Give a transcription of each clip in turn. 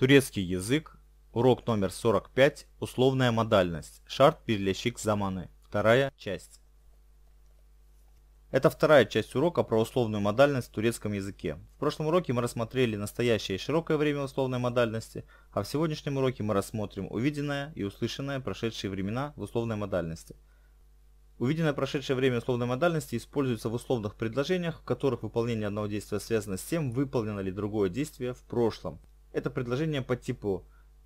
Турецкий язык. Урок номер 45. Условная модальность. Шарт-перелещик заманы. Вторая часть. Это вторая часть урока про условную модальность в турецком языке. В прошлом уроке мы рассмотрели настоящее и широкое время условной модальности, а в сегодняшнем уроке мы рассмотрим увиденное и услышанное прошедшие времена в условной модальности. Увиденное прошедшее время условной модальности используется в условных предложениях, в которых выполнение одного действия связано с тем, выполнено ли другое действие в прошлом – это предложение по типу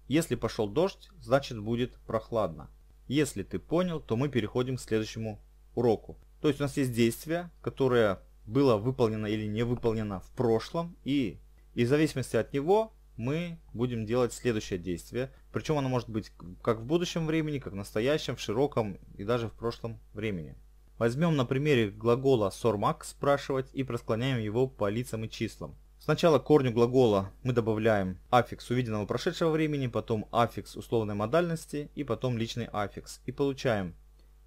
«Если пошел дождь, значит будет прохладно». Если ты понял, то мы переходим к следующему уроку. То есть у нас есть действие, которое было выполнено или не выполнено в прошлом, и, и в зависимости от него мы будем делать следующее действие. Причем оно может быть как в будущем времени, как в настоящем, в широком и даже в прошлом времени. Возьмем на примере глагола «сормак» спрашивать и просклоняем его по лицам и числам. Сначала к корню глагола мы добавляем аффикс увиденного прошедшего времени, потом аффикс условной модальности и потом личный аффикс. И получаем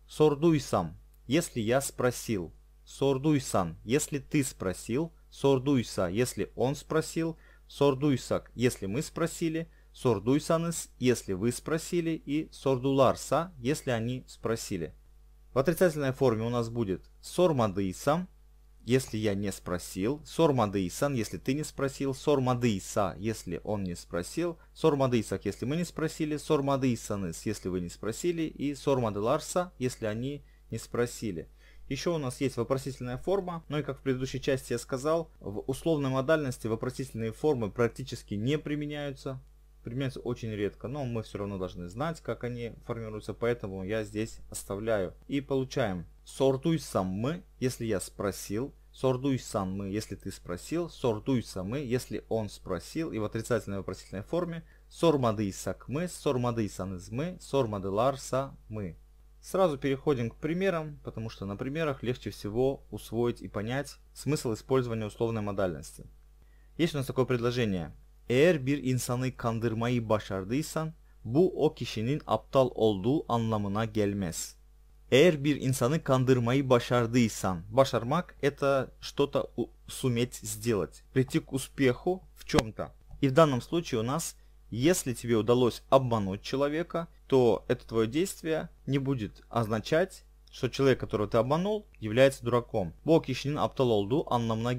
сордуйсам, если я спросил, сордуйсан, если ты спросил, сордуйса, если он спросил, сордуйсак, если мы спросили, сордуйсанес, если вы спросили, и сордуларса, если они спросили. В отрицательной форме у нас будет сормадыйсам, если я не спросил, сормадейсан, если ты не спросил, сормадейса, если он не спросил, сормадейсак, если мы не спросили, сормадейсаныс, если вы не спросили, и сормаделарса, если они не спросили. Еще у нас есть вопросительная форма, но ну и как в предыдущей части я сказал, в условной модальности вопросительные формы практически не применяются, применяются очень редко, но мы все равно должны знать, как они формируются, поэтому я здесь оставляю. И получаем сортуй сам мы, если я спросил, Сордуйся мы, если ты спросил. Сордуйся мы, если он спросил. И в отрицательной вопросительной форме сормадыйсак мы, сормадыйсан из мы, сормадыларса мы. Сразу переходим к примерам, потому что на примерах легче всего усвоить и понять смысл использования условной модальности. Есть у нас такое предложение. Eğer bir insanı kandırmayı başardıysan bu o kişinin aptal olduğu anlamına gelmez. Eğer bir insanı kandırmayı başardıysan, başarmak это что-то суметь сделать, прийти к успеху в чем-то. И в данном случае у нас, если тебе удалось обмануть человека, то это твое действие не будет означать, что человек, которого ты обманул, является дураком. Bu kişinin aptal olduğu anlamına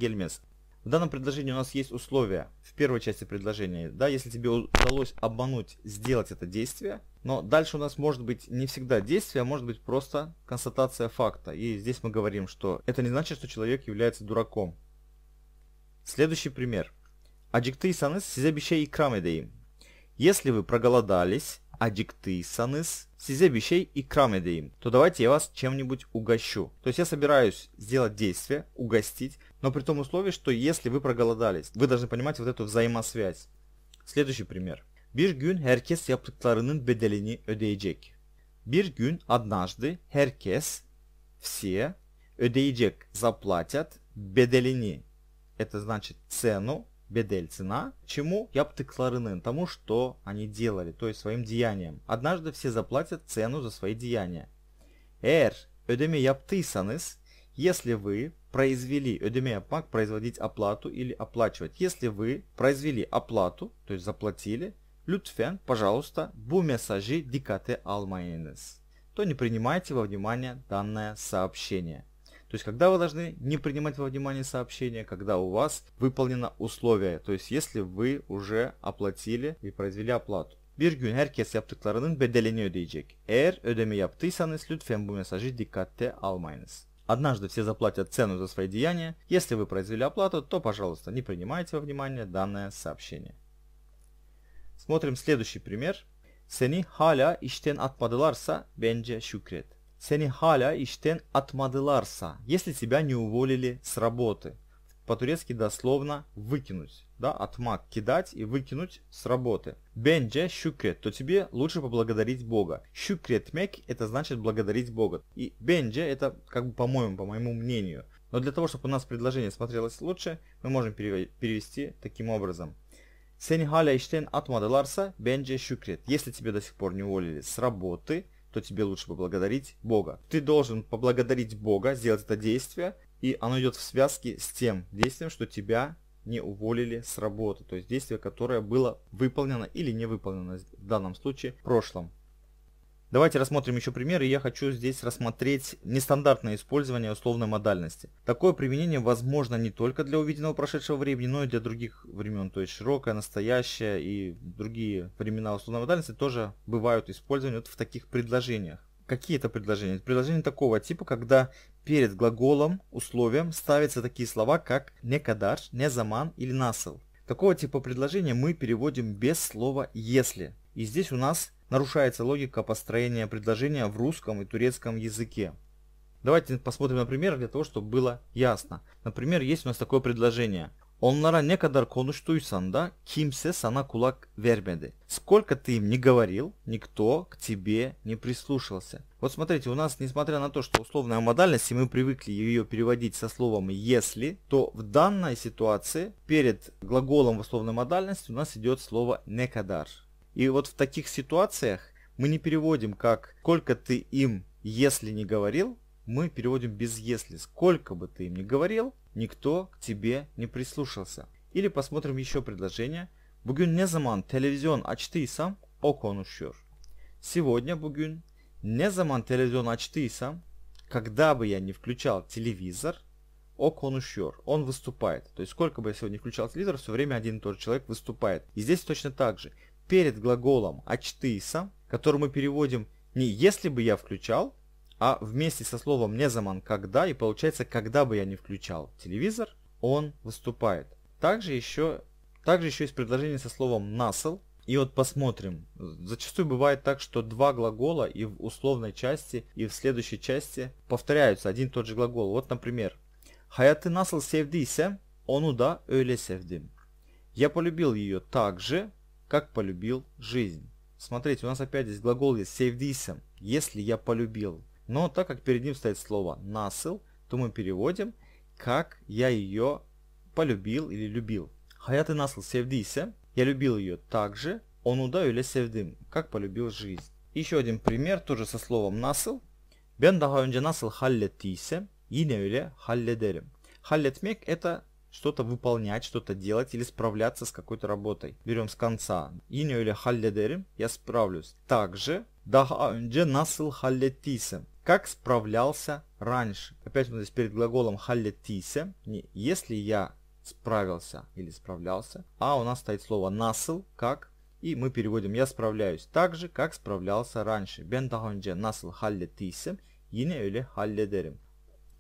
в данном предложении у нас есть условия в первой части предложения. Да, если тебе удалось обмануть, сделать это действие. Но дальше у нас может быть не всегда действие, а может быть просто констатация факта. И здесь мы говорим, что это не значит, что человек является дураком. Следующий пример. Адиктыйсаныс сизебищей икрамедеим. Если вы проголодались, адиктыйсаныс сизебищей икрамедеим, то давайте я вас чем-нибудь угощу. То есть я собираюсь сделать действие, угостить, но при том условии, что если вы проголодались, вы должны понимать вот эту взаимосвязь. Следующий пример. Bir gün herkes yaptıklarının bedelini ödeyecek. Bir gün однажды herkes все ödeyecek заплатят bedelini. Это значит цену, бедель цена. Чему yaptıklarının? Тому, что они делали, то есть своим деяниям. Однажды все заплатят цену за свои деяния. Eğer ödeme yaptıysanız если вы произвели Ödemeyapmak, э, производить оплату или оплачивать. Если вы произвели оплату, то есть заплатили, лютфен, пожалуйста, бу месажи дикате almayınız, то не принимайте во внимание данное сообщение. То есть, когда вы должны не принимать во внимание сообщение, когда у вас выполнено условие, то есть, если вы уже оплатили и произвели оплату. Bir gün herkes yaptıklarının bedelini ödeyecek. Eğer ödeme yaptıysanız lütfen bu mesajı dikkatte almayınız. Однажды все заплатят цену за свои деяния. Если вы произвели оплату, то, пожалуйста, не принимайте во внимание данное сообщение. Смотрим следующий пример. Seni hala işten atmadılarsa bence şükret. Seni hala işten atmadılarsa, если тебя не уволили с работы. По-турецки дословно «выкинуть» да, отмак, кидать и выкинуть с работы. Бенджа щукре, то тебе лучше поблагодарить Бога. Щукре тмек это значит благодарить Бога. И бенджа это как бы по-моему, по моему мнению. Но для того, чтобы у нас предложение смотрелось лучше, мы можем перевести таким образом. Seni hala işten atmadılarsa bence şükret. Если тебе до сих пор не уволили с работы, то тебе лучше поблагодарить Бога. Ты должен поблагодарить Бога, сделать это действие, и оно идет в связке с тем действием, что тебя не уволили с работы, то есть действие, которое было выполнено или не выполнено в данном случае в прошлом. Давайте рассмотрим еще пример, и я хочу здесь рассмотреть нестандартное использование условной модальности. Такое применение возможно не только для увиденного прошедшего времени, но и для других времен, то есть широкое, настоящее и другие времена условной модальности тоже бывают использованы вот в таких предложениях. Какие это предложения? Предложения такого типа, когда Перед глаголом, условием ставятся такие слова, как некадар, незаман или насыл. Такого типа предложения мы переводим без слова «если». И здесь у нас нарушается логика построения предложения в русском и турецком языке. Давайте посмотрим на пример для того, чтобы было ясно. Например, есть у нас такое предложение. Onlara ne kadar konuştuysan da kimse sana kulak вермеды. Сколько ты им не говорил, никто к тебе не прислушался. Вот смотрите, у нас, несмотря на то, что условная модальность, и мы привыкли ее переводить со словом «если», то в данной ситуации перед глаголом в условной модальности у нас идет слово «некадар». И вот в таких ситуациях мы не переводим как «сколько ты им, если не говорил», мы переводим без «если». Сколько бы ты им не говорил, никто к тебе не прислушался. Или посмотрим еще предложение. Bugün ne zaman televizyon açtıysam o konuşuyor. Сегодня bugün ne zaman televizyon açtıysam когда бы я не включал телевизор, о конушьор, он выступает. То есть сколько бы я сегодня включал телевизор, все время один и тот же человек выступает. И здесь точно так же. Перед глаголом «açtıysa», а который мы переводим не «если бы я включал», а вместе со словом «незаман» «когда» и получается «когда бы я не включал телевизор, он выступает». Также еще, также еще есть предложение со словом «насл», и вот посмотрим. Зачастую бывает так, что два глагола и в условной части, и в следующей части повторяются один и тот же глагол. Вот, например, «Hayatı nasıl sevdiyse onu da öyle Я полюбил ее так же, как полюбил жизнь. Смотрите, у нас опять здесь глагол есть «sevdiysem», «если я полюбил». Но так как перед ним стоит слово «насыл», то мы переводим «как я ее полюбил» или «любил». Хаяты насыл севдися, я любил ее так же, он удаю или севдим, как полюбил жизнь. Еще один пример, тоже со словом «насыл». Бен даха önce nasıl hallettiyse yine öyle hallederim. Халлетмек это что-то выполнять, что-то делать или справляться с какой-то работой. Берем с конца. Yine öyle hallederim. Я справлюсь. Также даха önce nasıl hallettiyse как справлялся раньше. Опять мы здесь перед глаголом Не Если я справился или справлялся, а у нас стоит слово насыл, как, и мы переводим я справляюсь так же, как справлялся раньше. Бен дагонже насыл халятисе, ине или халядерим.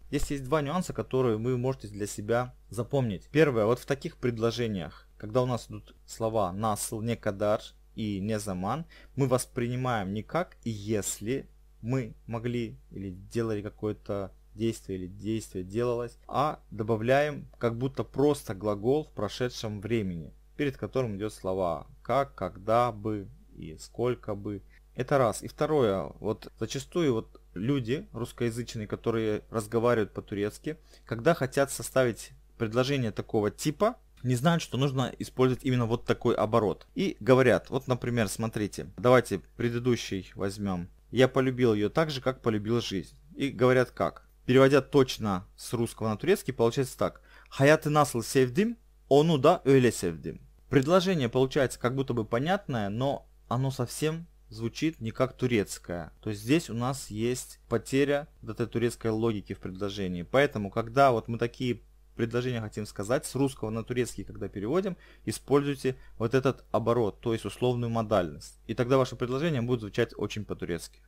Здесь есть два нюанса, которые вы можете для себя запомнить. Первое, вот в таких предложениях, когда у нас идут слова насл, некадар и незаман, мы воспринимаем не как если мы могли или делали какое-то действие или действие делалось, а добавляем как будто просто глагол в прошедшем времени, перед которым идет слова как, когда бы и сколько бы. Это раз. И второе, вот зачастую вот люди русскоязычные, которые разговаривают по-турецки, когда хотят составить предложение такого типа, не знают, что нужно использовать именно вот такой оборот. И говорят, вот, например, смотрите, давайте предыдущий возьмем я полюбил ее так же, как полюбил жизнь. И говорят как. Переводя точно с русского на турецкий, получается так. Хаяты насл севдим, ону да öyle севдим. Предложение получается как будто бы понятное, но оно совсем звучит не как турецкое. То есть здесь у нас есть потеря вот этой турецкой логики в предложении. Поэтому, когда вот мы такие предложение хотим сказать, с русского на турецкий, когда переводим, используйте вот этот оборот, то есть условную модальность. И тогда ваше предложение будет звучать очень по-турецки.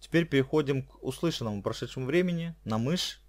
Теперь переходим к услышанному прошедшему времени на мышь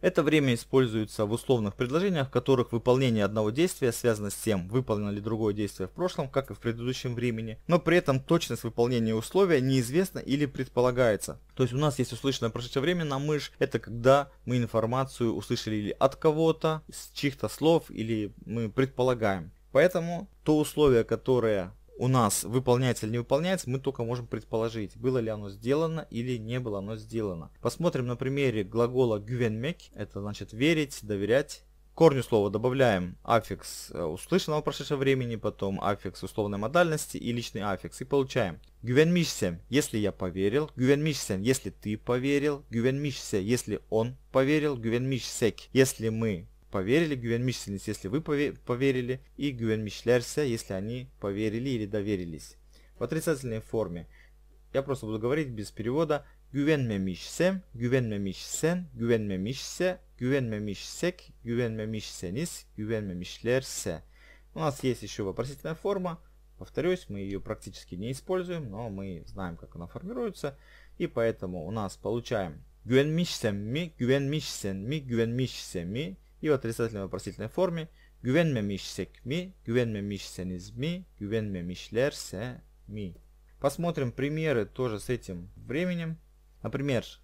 это время используется в условных предложениях, в которых выполнение одного действия связано с тем, выполнено ли другое действие в прошлом, как и в предыдущем времени, но при этом точность выполнения условия неизвестна или предполагается. То есть у нас есть услышанное прошедшее время на мышь, это когда мы информацию услышали или от кого-то, с чьих-то слов, или мы предполагаем. Поэтому то условие, которое у нас выполняется или не выполняется, мы только можем предположить, было ли оно сделано или не было оно сделано. Посмотрим на примере глагола «гювенмек», это значит «верить», «доверять», корню слова добавляем аффикс э, услышанного прошедшего времени, потом аффикс условной модальности и личный аффикс. И получаем Гювенмишсем, если я поверил, Гювенмишсем, если ты поверил, Гювенмишсе, если он поверил, Гювенмишсек, если мы поверили, güvenmişsiniz, если вы поверили, и güvenmişlerse, если они поверили или доверились. В отрицательной форме. Я просто буду говорить без перевода. Güvenmemişsem, güvenmemişsen, güvenmemişse, güvenmemişsek, güvenmemişseniz, güvenmemişlerse. У нас есть еще вопросительная форма. Повторюсь, мы ее практически не используем, но мы знаем, как она формируется. И поэтому у нас получаем güvenmişsem mi, güvenmişsen mi, güvenmişse mi, и в отрицательной вопросительной форме güvenmemişsek mi, güvenmemişseniz mi, güvenmemişlerse mi. Посмотрим примеры тоже с этим временем. Например,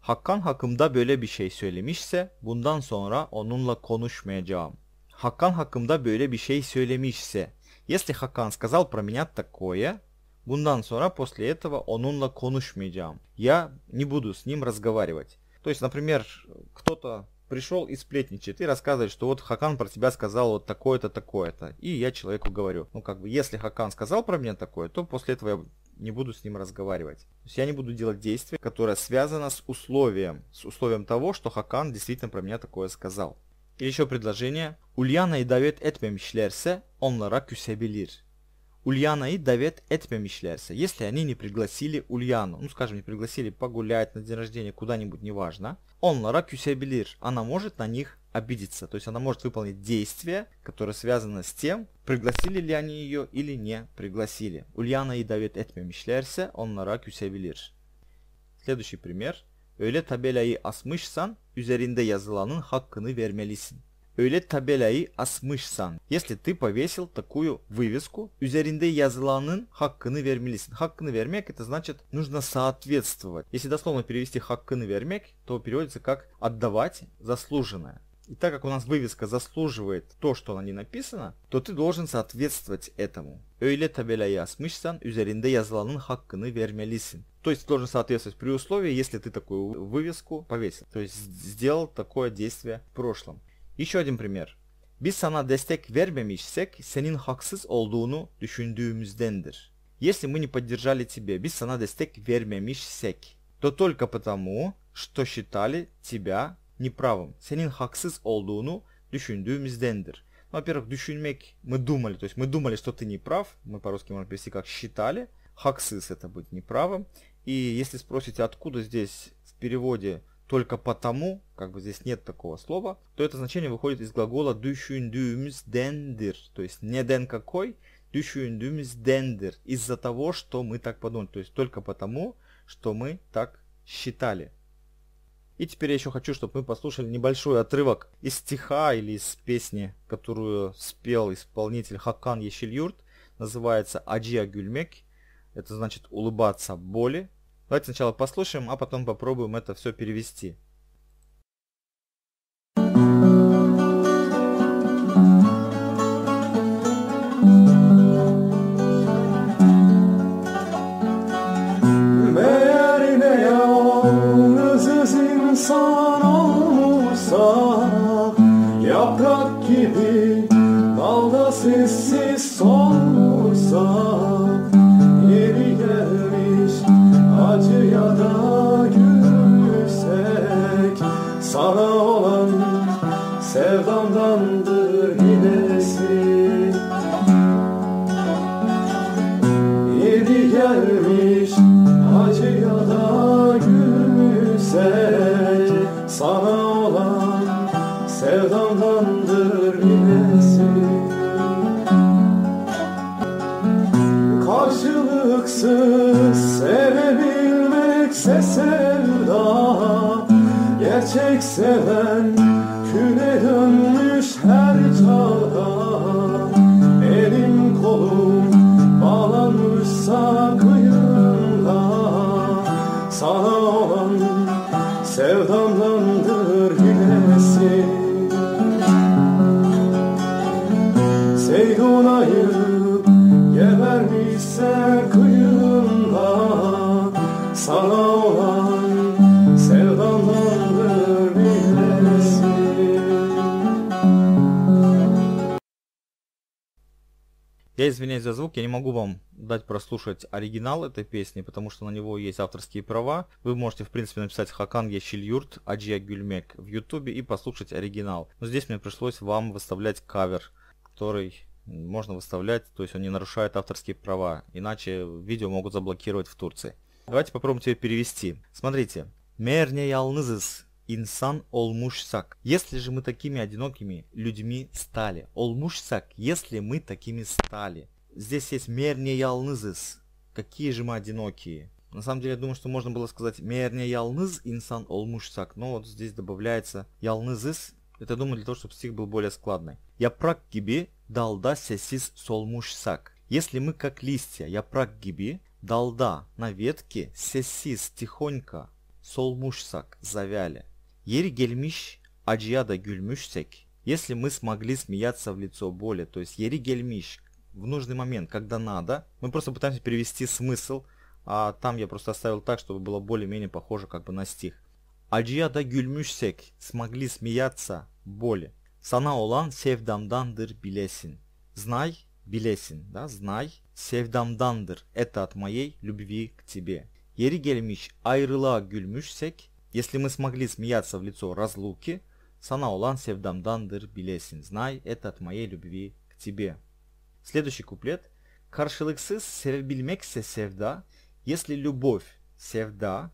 Hakan hakkımda böyle bir şey söylemişse bundan sonra onunla konuşmayacağım. Hakan hakkımda böyle bir şey söylemişse. Если Hakan сказал про меня такое, bundan sonra после этого onunla konuşmayacağım. Я не буду с ним разговаривать. То есть, например, кто-то пришел и сплетничает, и рассказывает, что вот Хакан про тебя сказал вот такое-то, такое-то. И я человеку говорю, ну как бы, если Хакан сказал про меня такое, то после этого я не буду с ним разговаривать. То есть я не буду делать действие, которое связано с условием, с условием того, что Хакан действительно про меня такое сказал. И еще предложение. Ульяна и Давид etmemişlerse onlara küsebilir. Ульянa'yı davet etmemişlerse, если они не пригласили Ульяну, ну скажем, не пригласили погулять на день рождения куда-нибудь, неважно, onlara küsebilir. Она может на них обидеться. То есть она может выполнить действие, которое связано с тем, пригласили ли они ее или не пригласили. Ульянa'yı davet etmemişlerse onlara küsebilir. Следующий пример. Öyle tabelayı asmışsan üzerinde yazılanın hakkını vermelisin öyle tabelayı asmışsan, если ты повесил такую вывеску, üzerinde yazılanın hakkını vermelisin. Hakkını vermek это значит нужно соответствовать. Если дословно перевести hakkını vermek, то переводится как отдавать заслуженное. И так как у нас вывеска заслуживает то, что на ней написано, то ты должен соответствовать этому. Öyle tabelayı asmışsan, üzerinde yazılanın hakkını vermelisin. То есть должен соответствовать при условии, если ты такую вывеску повесил. То есть сделал такое действие в прошлом. Еще один пример. Biz sana destek vermemişsek senin haksız olduğunu düşündüğümüzdendir. Если мы не поддержали тебя, biz sana destek vermemişsek, то только потому, что считали тебя неправым. Senin haksız olduğunu düşündüğümüzdendir. Ну, во-первых, düşünmek, мы думали, то есть мы думали, что ты не прав, мы по-русски можем перевести как считали, хаксыс это быть неправым. И если спросите, откуда здесь в переводе только потому, как бы здесь нет такого слова, то это значение выходит из глагола дендер, то есть не ден какой, дендер, из-за того, что мы так подумали, то есть только потому, что мы так считали. И теперь я еще хочу, чтобы мы послушали небольшой отрывок из стиха или из песни, которую спел исполнитель Хакан Ешильюрт. Называется «Аджия Гюльмек». Это значит «улыбаться боли». Давайте сначала послушаем, а потом попробуем это все перевести. Gerçek seven küle dönmüş her çağda Я извиняюсь за звук, я не могу вам дать прослушать оригинал этой песни, потому что на него есть авторские права. Вы можете, в принципе, написать Хакан Ящильюрт Аджия Гюльмек в ютубе и послушать оригинал. Но здесь мне пришлось вам выставлять кавер, который можно выставлять, то есть он не нарушает авторские права, иначе видео могут заблокировать в Турции. Давайте попробуем тебе перевести. Смотрите. Мерне ялнызыс Инсан олмушсак. если же мы такими одинокими людьми стали, олмушсак. если мы такими стали. Здесь есть мерне yalnızız, какие же мы одинокие. На самом деле, я думаю, что можно было сказать мерне ялныз инсан олмушсак. но вот здесь добавляется yalnızız, это, думаю, для того, чтобы стих был более складный. прак гиби далда сесис солмушсак. Если мы как листья, я прак гиби далда на ветке сесис тихонько солмушсак завяли. Yeri gelmiş acıya da гюльмüşсек, если мы смогли смеяться в лицо боли, то есть yeri gelmiş, в нужный момент, когда надо, мы просто пытаемся перевести смысл, а там я просто оставил так, чтобы было более-менее похоже как бы на стих. Acıya da gülmüşsek, смогли смеяться, боли. Sana olan sevdamdandır bilesin. Знай, bilesin, да, знай, sevdamdandır. Это от моей любви к тебе. Yeri gelmiş ayrılığa gülmüşsek, если мы смогли смеяться в лицо разлуки, Сана улан севдамдандыр билесин, знай, это от моей любви к тебе. Следующий куплет. Каршылыксыз севбилмексе севда, если любовь севда,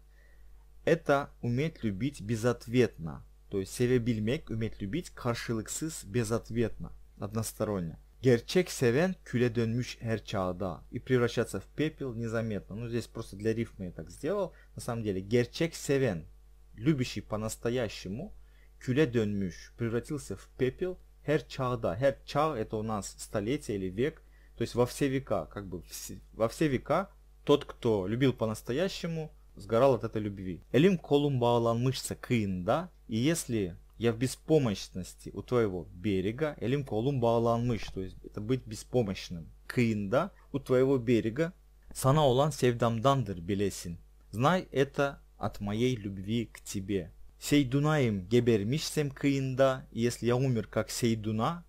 это уметь любить безответно. То есть севебилмек уметь любить каршылыксыз безответно, односторонне. Gerçek seven küle dönmüş her çağda. И превращаться в пепел незаметно. Ну, здесь просто для рифмы я так сделал. На самом деле, герчек севен любящий по-настоящему küle dönmüş, превратился в пепел, her çağda, her çağ это у нас столетие или век, то есть во все века, как бы все, во все века тот, кто любил по-настоящему, сгорал от этой любви. Элим колум bağlanmışsa kıyında, и если я в беспомощности у твоего берега, элим колум bağlanmış, то есть это быть беспомощным. Kıyında, у твоего берега, сана olan sevdamданdır bilesin. Знай это от моей любви к тебе. Сейдунаем гебермишсем каинда, если я умер как Сейдуна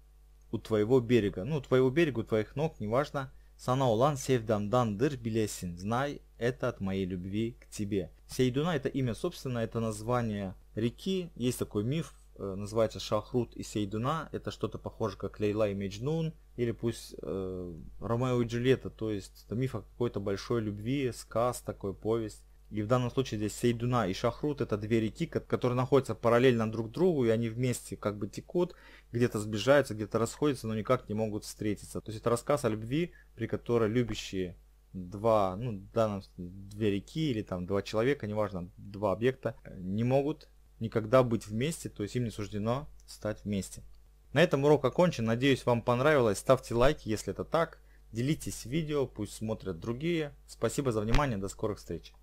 у твоего берега, ну, твоего берега, у твоих ног, неважно, Санаулан Севдамдан Дыр Белесин, знай, это от моей любви к тебе. Сейдуна это имя, собственно, это название реки, есть такой миф, э, называется Шахрут и Сейдуна, это что-то похоже как Лейла и Меджнун, или пусть э, Ромео и Джульетта, то есть это миф о какой-то большой любви, сказ такой, повесть. И в данном случае здесь Сейдуна и Шахрут это две реки, которые находятся параллельно друг другу, и они вместе как бы текут, где-то сближаются, где-то расходятся, но никак не могут встретиться. То есть это рассказ о любви, при которой любящие два, ну, в данном две реки или там два человека, неважно, два объекта, не могут никогда быть вместе, то есть им не суждено стать вместе. На этом урок окончен, надеюсь вам понравилось, ставьте лайки, если это так, делитесь видео, пусть смотрят другие. Спасибо за внимание, до скорых встреч.